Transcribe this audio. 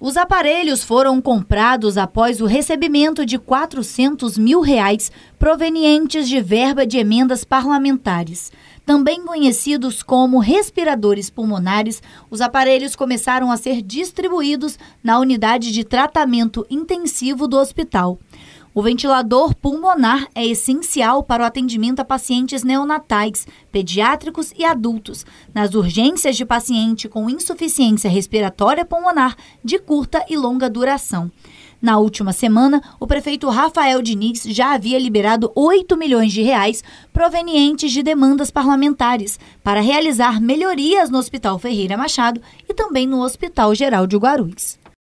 Os aparelhos foram comprados após o recebimento de 400 mil reais provenientes de verba de emendas parlamentares. Também conhecidos como respiradores pulmonares, os aparelhos começaram a ser distribuídos na unidade de tratamento intensivo do hospital. O ventilador pulmonar é essencial para o atendimento a pacientes neonatais, pediátricos e adultos, nas urgências de paciente com insuficiência respiratória pulmonar de curta e longa duração. Na última semana, o prefeito Rafael Diniz já havia liberado 8 milhões de reais provenientes de demandas parlamentares para realizar melhorias no Hospital Ferreira Machado e também no Hospital Geral de Guarulhos.